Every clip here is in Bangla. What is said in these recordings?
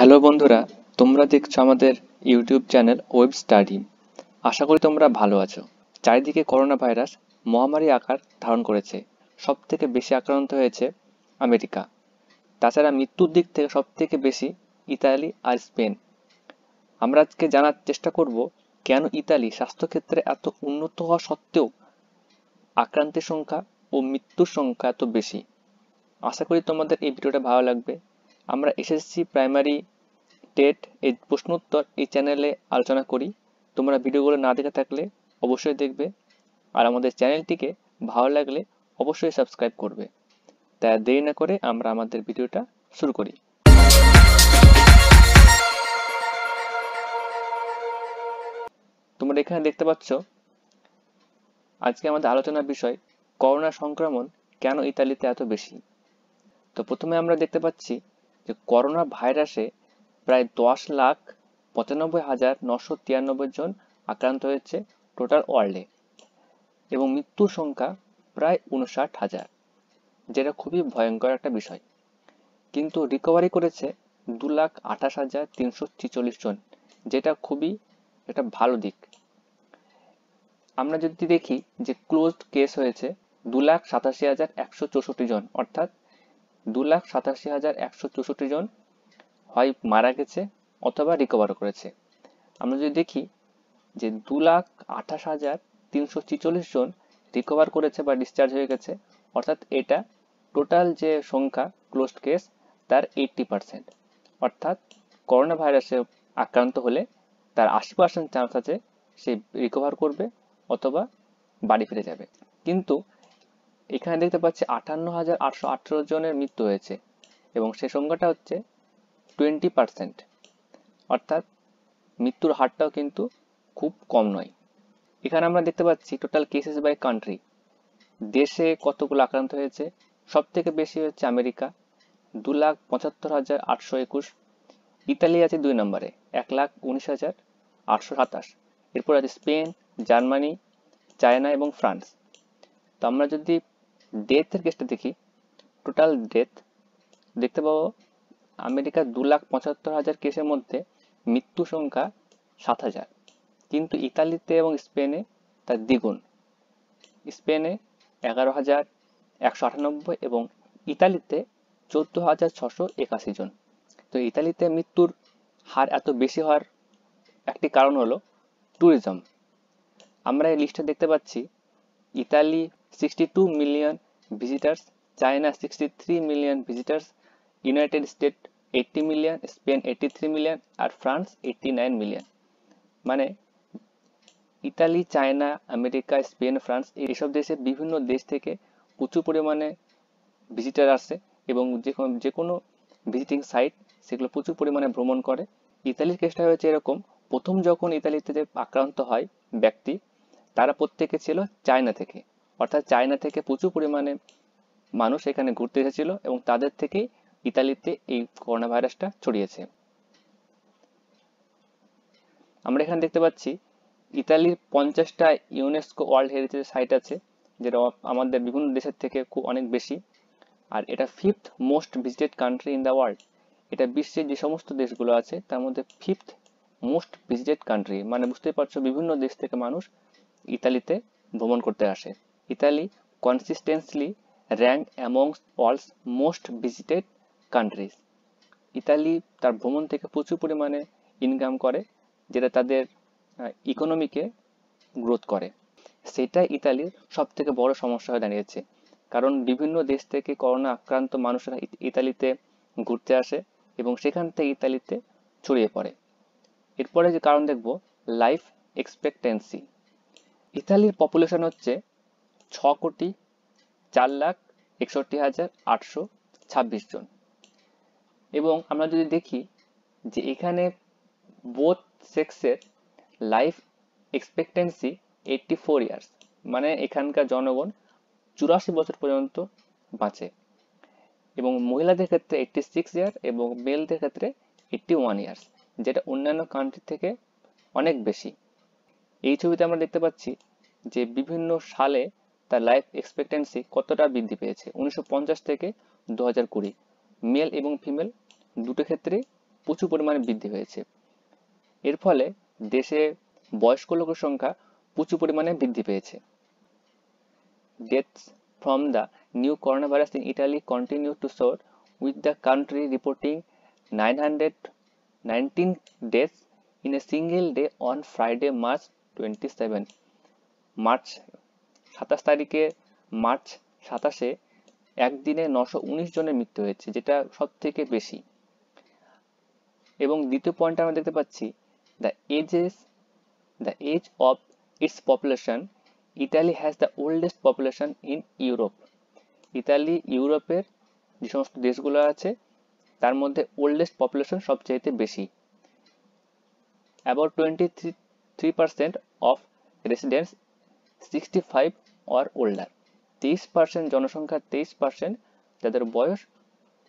হ্যালো বন্ধুরা তোমরা দেখছো আমাদের ইউটিউব চ্যানেল ওয়েব স্টাডি আশা করি তোমরা ভালো আছো চারিদিকে করোনা ভাইরাস মহামারী আকার ধারণ করেছে সব থেকে বেশি আক্রান্ত হয়েছে আমেরিকা তাছাড়া মৃত্যুর দিক থেকে সব থেকে বেশি ইতালি আর স্পেন আমরা আজকে জানার চেষ্টা করব কেন ইতালি স্বাস্থ্যক্ষেত্রে এত উন্নত হওয়া সত্ত্বেও আক্রান্তের সংখ্যা ও মৃত্যুর সংখ্যা এত বেশি আশা করি তোমাদের এই ভিডিওটা ভালো লাগবে আমরা এসএসসি প্রাইমারি টেট এই প্রশ্নোত্তর এই চ্যানেলে আলোচনা করি তোমরা ভিডিওগুলো না দেখে থাকলে অবশ্যই দেখবে আর আমাদের চ্যানেলটিকে ভালো লাগলে অবশ্যই সাবস্ক্রাইব করবে তাই দেরি না করে আমরা আমাদের ভিডিওটা শুরু করি তোমরা এখানে দেখতে পাচ্ছ আজকে আমাদের আলোচনার বিষয় করোনা সংক্রমণ কেন ইতালিতে এত বেশি তো প্রথমে আমরা দেখতে পাচ্ছি যে করোনা ভাইরাসে প্রায় দশ লাখ পঁচানব্বই হাজার নশো তিরানব্বই জন আক্রান্ত হয়েছে টোটাল ওয়ার্ল্ডে এবং মৃত্যুর সংখ্যা প্রায় উনষাট হাজার যেটা খুবই ভয়ঙ্কর একটা বিষয় কিন্তু রিকভারি করেছে দু লাখ আঠাশ হাজার তিনশো ছিচল্লিশ জন যেটা খুবই একটা ভালো দিক আমরা যদি দেখি যে ক্লোজড কেস হয়েছে দু লাখ সাতাশি হাজার একশো চৌষট্টি জন অর্থাৎ দু লাখ সাতাশি হাজার একশো চৌষট্টি জন হয় মারা গেছে অথবা রিকভার করেছে আমরা যদি দেখি যে দু লাখ আঠাশ হাজার তিনশো ছিচল্লিশ জন রিকভার করেছে বা ডিসচার্জ হয়ে গেছে অর্থাৎ এটা টোটাল যে সংখ্যা ক্লোজড কেস তার এইটটি পার্সেন্ট অর্থাৎ করোনা ভাইরাসে আক্রান্ত হলে তার আশি পার্সেন্ট চান্স আছে সে রিকভার করবে অথবা বাড়ি ফিরে যাবে কিন্তু এখানে দেখতে পাচ্ছি আটান্ন হাজার আটশো আঠেরো জনের মৃত্যু হয়েছে এবং সে সংখ্যাটা হচ্ছে টোয়েন্টি পারসেন্ট অর্থাৎ মৃত্যুর হারটাও কিন্তু খুব কম নয় এখানে আমরা দেখতে পাচ্ছি টোটাল কেসেস বাই কান্ট্রি দেশে কতগুলো আক্রান্ত হয়েছে সব থেকে বেশি হচ্ছে আমেরিকা দু লাখ পঁচাত্তর হাজার আটশো একুশ ইতালি আছে দুই নম্বরে এক লাখ উনিশ হাজার আটশো সাতাশ এরপর আছে স্পেন জার্মানি চায়না এবং ফ্রান্স তো আমরা যদি ডেথের কেসটা দেখি টোটাল ডেথ দেখতে পাবো আমেরিকার দু লাখ পঁচাত্তর হাজার কেসের মধ্যে মৃত্যু সংখ্যা সাত হাজার কিন্তু ইতালিতে এবং স্পেনে তার দ্বিগুণ স্পেনে এগারো হাজার একশো আটানব্বই এবং ইতালিতে চোদ্দ হাজার ছশো একাশি জন তো ইতালিতে মৃত্যুর হার এত বেশি হওয়ার একটি কারণ হলো ট্যুরিজম আমরা এই লিস্টে দেখতে পাচ্ছি Italy 62 million visitors, China 63 million visitors, United States 80 million, Spain 83 million আর ফ্রান্স 89 million মানে Italy China America Spain France এইসব দেশে বিভিন্ন দেশ থেকে প্রচুর পরিমাণে ভিজিটার আসে এবং যে যে কোনো ভিজিটিং সাইট সেগুলো প্রচুর পরিমাণে ভ্রমণ করে ইতালির কেসটা হয়েছে এরকম প্রথম যখন ইতালিতে আক্রান্ত হয় ব্যক্তি তারা প্রত্যেকে ছিল চায়না থেকে অর্থাৎ চায়না থেকে প্রচুর পরিমাণে মানুষ এখানে ঘুরতে এসেছিল এবং তাদের থেকে ইতালিতে এই করোনা ভাইরাসটা ছড়িয়েছে আমরা এখানে দেখতে পাচ্ছি ইতালির পঞ্চাশটা ইউনেস্কো ওয়ার্ল্ড হেরিটেজ সাইট আছে যেটা আমাদের বিভিন্ন দেশের থেকে খুব অনেক বেশি আর এটা fifth most visited country in the world এটা বিশ্বের যে সমস্ত দেশগুলো আছে তার মধ্যে ফিফথ মোস্ট ভিজিটেড কান্ট্রি মানে বুঝতেই পারছো বিভিন্ন দেশ থেকে মানুষ ইতালিতে ভ্রমণ করতে আসে Italy consistently ranked amongst world's most visited countries. Italy তার ভ্রমণ থেকে প্রচুর পরিমাণে ইনকাম করে যেটা তাদের ইকোনমিকে গ্রোথ করে সেটা ইতালির সব থেকে বড় সমস্যা হয়ে দাঁড়িয়েছে কারণ বিভিন্ন দেশ থেকে করোনা আক্রান্ত মানুষেরা ইতালিতে ঘুরতে আসে এবং সেখান থেকে ইতালিতে ছড়িয়ে পড়ে এরপরে যে কারণ দেখব লাইফ এক্সপেক্টেন্সি ইতালির পপুলেশন হচ্ছে ছ কোটি চার লাখ একষট্টি হাজার আটশো ছাব্বিশ জন এবং আমরা যদি দেখি যে এখানে বোথ সেক্সের life expectancy eighty four years মানে এখানকার জনগণ চুরাশি বছর পর্যন্ত বাঁচে এবং মহিলাদের ক্ষেত্রে এইটটি সিক্স ইয়ার এবং মেলদের ক্ষেত্রে এইটটি ওয়ান ইয়ার্স যেটা অন্যান্য কান্ট্রি থেকে অনেক বেশি এই ছবিতে আমরা দেখতে পাচ্ছি যে বিভিন্ন সালে তার লাইফ এক্সপেক্টেন্সি কতটা বৃদ্ধি পেয়েছে উনিশশো থেকে দু মেল এবং ফিমেল দুটো ক্ষেত্রে প্রচুর পরিমাণে বৃদ্ধি হয়েছে এর ফলে দেশে বয়স্ক লোকের সংখ্যা প্রচুর পরিমাণে বৃদ্ধি পেয়েছে death from the new corona virus in Italy continue to soar with the country reporting nine hundred nineteen death in a single day on Friday March twenty seven March সাতাশ তারিখে মার্চ সাতাশে একদিনে নশো উনিশ জনের মৃত্যু হয়েছে যেটা সব থেকে বেশি এবং দ্বিতীয় পয়েন্ট আমরা দেখতে পাচ্ছি the ages the age of its population Italy has the oldest population in Europe Italy ইউরোপের যে সমস্ত দেশগুলো আছে তার মধ্যে ওল্ডেস্ট পপুলেশন সবচাইতে বেশি about twenty three percent of residents sixty five or older তেইশ পার্সেন্ট জনসংখ্যার তেইশ পার্সেন্ট যাদের বয়স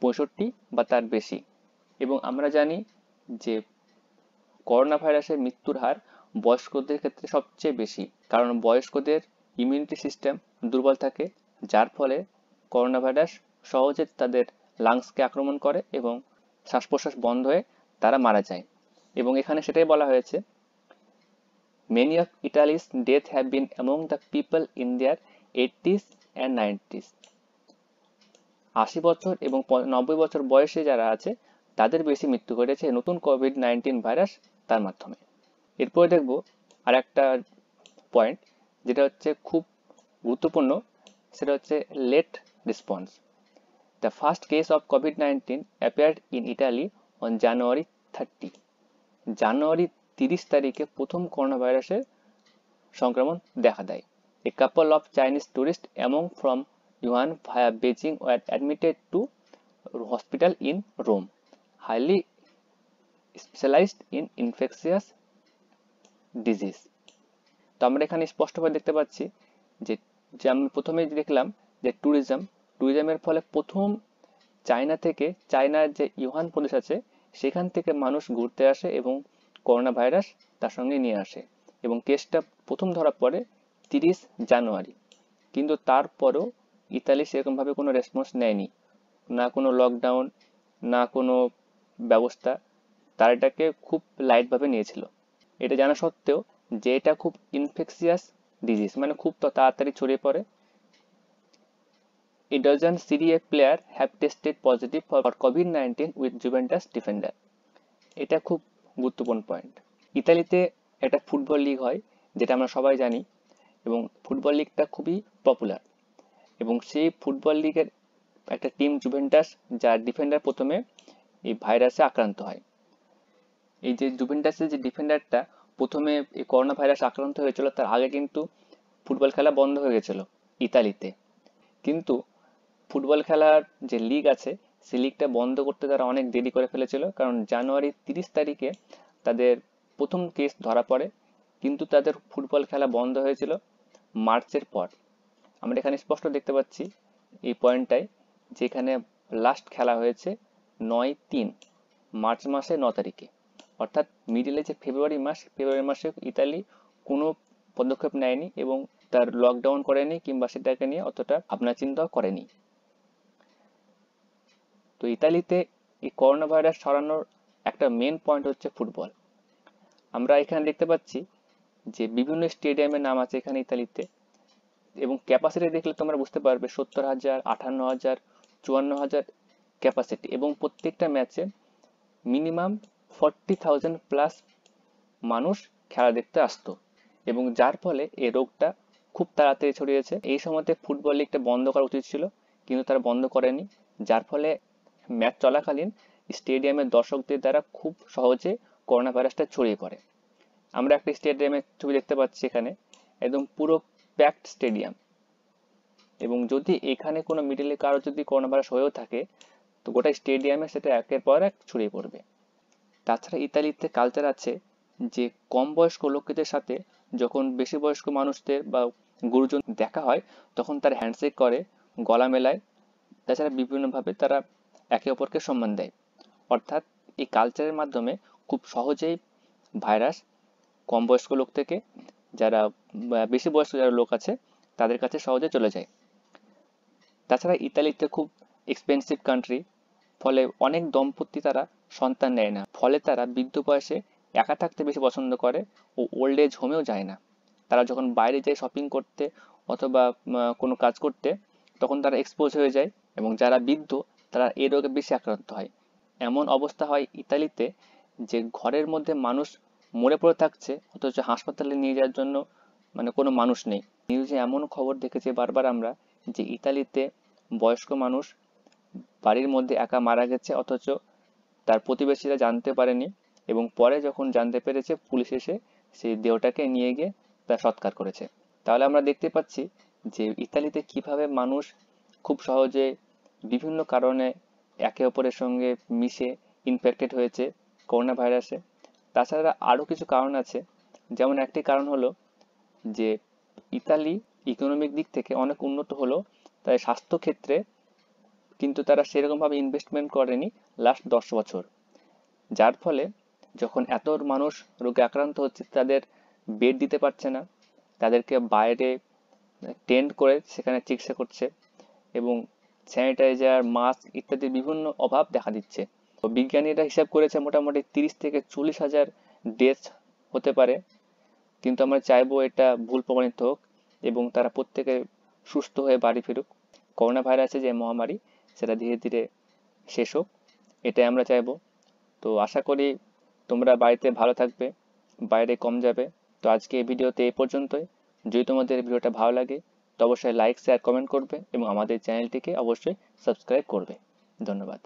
পঁয়ষট্টি বা তার বেশি এবং আমরা জানি যে করোনা ভাইরাসের মৃত্যুর হার বয়স্কদের ক্ষেত্রে সবচেয়ে বেশি কারণ বয়স্কদের ইমিউনিটি সিস্টেম দুর্বল থাকে যার ফলে করোনা ভাইরাস সহজে তাদের লাংসকে আক্রমণ করে এবং শ্বাস প্রশ্বাস বন্ধ হয়ে তারা মারা যায় এবং এখানে সেটাই বলা হয়েছে Many of Italy's deaths have been among the people in their 80s and 90s. আশি বছর এবং নব্বই বছর বয়সে যারা আছে তাদের বেশি মৃত্যু ঘটেছে নতুন কোভিড নাইন্টিন ভাইরাস তার মাধ্যমে এরপর দেখব আর একটা পয়েন্ট যেটা হচ্ছে খুব গুরুত্বপূর্ণ সেটা হচ্ছে late response the first case of covid nineteen appeared in Italy on January thirty জানুয়ারি তিরিশ তারিখে প্রথম করোনা ভাইরাসের সংক্রমণ দেখা দেয় a couple of Chinese tourist among from Wuhan via Beijing were admitted to hospital in Rome highly specialised in infectious disease তো আমরা এখানে স্পষ্টভাবে দেখতে পাচ্ছি যে যে আমি প্রথমে দেখলাম যে ট্যুরিজম ট্যুরিজমের ফলে প্রথম চায়না থেকে চায়নার যে ইউহান প্রদেশ আছে সেখান থেকে মানুষ ঘুরতে আসে এবং করোনা ভাইরাস তার সঙ্গে নিয়ে আসে এবং কেসটা প্রথম ধরা পড়ে তিরিশ জানুয়ারি কিন্তু তারপরও ইতালি সেরকমভাবে কোনো রেসপন্স নেয়নি না কোনো লকডাউন না কোনো ব্যবস্থা তার এটাকে খুব লাইটভাবে নিয়েছিল এটা জানা সত্ত্বেও যে এটা খুব ইনফেকশিয়াস ডিজিজ মানে খুব তো তাড়াতাড়ি ছড়িয়ে পড়ে a dozen Serie A player have tested positive for COVID-19 with Juventus defender. এটা খুব গুরুত্বপূর্ণ পয়েন্ট ইতালিতে একটা ফুটবল লিগ হয় যেটা আমরা সবাই জানি এবং ফুটবল লিগটা খুবই পপুলার এবং সেই ফুটবল লিগের একটা টিম জুভেন্টাস যার ডিফেন্ডার প্রথমে এই ভাইরাসে আক্রান্ত হয় এই যে জুভেন্টাসের যে ডিফেন্ডারটা প্রথমে এই করোনা ভাইরাস আক্রান্ত হয়েছিল তার আগে কিন্তু ফুটবল খেলা বন্ধ হয়ে গেছিল ইতালিতে কিন্তু ফুটবল খেলার যে লিগ আছে সিলিকটা বন্ধ করতে তারা অনেক দেরি করে ফেলেছিল কারণ জানুয়ারি তিরিশ তারিখে তাদের প্রথম কেস ধরা পড়ে কিন্তু তাদের ফুটবল খেলা বন্ধ হয়েছিল মার্চের পর আমরা এখানে স্পষ্ট দেখতে পাচ্ছি এই পয়েন্টটাই যেখানে লাস্ট খেলা হয়েছে নয় তিন মার্চ মাসে ন তারিখে অর্থাৎ মিডিলে যে ফেব্রুয়ারি মাস ফেব্রুয়ারি মাসে ইতালি কোনো পদক্ষেপ নেয়নি এবং তার লকডাউন করেনি কিংবা সেটাকে নিয়ে অতটা ভাবনা চিন্তাও করেনি তো ইতালিতে এই করোনা ভাইরাস ছড়ানোর একটা মেন পয়েন্ট হচ্ছে ফুটবল আমরা এখানে দেখতে পাচ্ছি যে বিভিন্ন স্টেডিয়ামের নাম আছে এখানে ইতালিতে এবং ক্যাপাসিটি দেখলে তোমরা বুঝতে পারবে সত্তর হাজার আঠান্ন হাজার চুয়ান্ন হাজার ক্যাপাসিটি এবং প্রত্যেকটা ম্যাচে মিনিমাম ফর্টি থাউজেন্ড প্লাস মানুষ খেলা দেখতে আসতো এবং যার ফলে এ রোগটা খুব তাড়াতাড়ি ছড়িয়েছে এই সময়তে ফুটবল লিগটা বন্ধ করা উচিত ছিল কিন্তু তারা বন্ধ করেনি যার ফলে ম্যাচ চলাকালীন স্টেডিয়ামের দর্শকদের দ্বারা খুব সহজে করোনা ভাইরাসটা ছড়িয়ে পড়ে আমরা একটা স্টেডিয়ামের ছবি দেখতে পাচ্ছি এখানে একদম পুরো প্যাকড স্টেডিয়াম এবং যদি এখানে কোনো মিডিলে কারো যদি করোনা ভাইরাস হয়েও থাকে তো গোটা স্টেডিয়ামে সেটা একের পর এক ছড়িয়ে পড়বে তাছাড়া ইতালিতে কালচার আছে যে কম বয়স্ক লোকেদের সাথে যখন বেশি বয়স্ক মানুষদের বা গুরুজন দেখা হয় তখন তার হ্যান্ডশেক করে গলা মেলায় তাছাড়া বিভিন্নভাবে তারা একে অপরকে সম্মান দেয় অর্থাৎ এই কালচারের মাধ্যমে খুব সহজেই ভাইরাস কম বয়স্ক লোক থেকে যারা বেশি বয়স্ক যারা লোক আছে তাদের কাছে সহজে চলে যায় তাছাড়া ইতালিতে খুব এক্সপেন্সিভ কান্ট্রি ফলে অনেক দম্পতি তারা সন্তান নেয় না ফলে তারা বৃদ্ধ বয়সে একা থাকতে বেশি পছন্দ করে ও ওল্ড এজ হোমেও যায় না তারা যখন বাইরে যায় শপিং করতে অথবা কোনো কাজ করতে তখন তারা এক্সপোজ হয়ে যায় এবং যারা বৃদ্ধ তারা এ রোগে বেশি আক্রান্ত হয় এমন অবস্থা হয় ইতালিতে যে ঘরের মধ্যে মানুষ মরে পড়ে থাকছে অথচ হাসপাতালে নিয়ে যাওয়ার জন্য মানে কোনো মানুষ নেই নিউজে এমন খবর দেখেছি বারবার আমরা যে ইতালিতে বয়স্ক মানুষ বাড়ির মধ্যে একা মারা গেছে অথচ তার প্রতিবেশীরা জানতে পারেনি এবং পরে যখন জানতে পেরেছে পুলিশ এসে সেই দেহটাকে নিয়ে গিয়ে তার সৎকার করেছে তাহলে আমরা দেখতে পাচ্ছি যে ইতালিতে কিভাবে মানুষ খুব সহজে বিভিন্ন কারণে একে অপরের সঙ্গে মিশে ইনফেক্টেড হয়েছে করোনা ভাইরাসে তাছাড়া আরও কিছু কারণ আছে যেমন একটি কারণ হলো যে ইতালি ইকোনমিক দিক থেকে অনেক উন্নত হলো তাই স্বাস্থ্যক্ষেত্রে কিন্তু তারা সেরকমভাবে ইনভেস্টমেন্ট করেনি লাস্ট দশ বছর যার ফলে যখন এত মানুষ রোগে আক্রান্ত হচ্ছে তাদের বেড দিতে পারছে না তাদেরকে বাইরে টেন্ট করে সেখানে চিকিৎসা করছে এবং স্যানিটাইজার মাস্ক ইত্যাদির বিভিন্ন অভাব দেখা দিচ্ছে তো বিজ্ঞানীরা হিসাব করেছে মোটামুটি তিরিশ থেকে চল্লিশ হাজার ডেথ হতে পারে কিন্তু আমরা চাইবো এটা ভুল প্রমাণিত হোক এবং তারা প্রত্যেকে সুস্থ হয়ে বাড়ি ফিরুক করোনা ভাইরাসের যে মহামারী সেটা ধীরে ধীরে শেষ হোক এটাই আমরা চাইবো তো আশা করি তোমরা বাড়িতে ভালো থাকবে বাইরে কম যাবে তো আজকে এই ভিডিওতে এ পর্যন্তই যদি তোমাদের ভিডিওটা ভালো লাগে অবশ্যই লাইক শেয়ার কমেন্ট করবে এবং আমাদের চ্যানেলটিকে অবশ্যই সাবস্ক্রাইব করবে ধন্যবাদ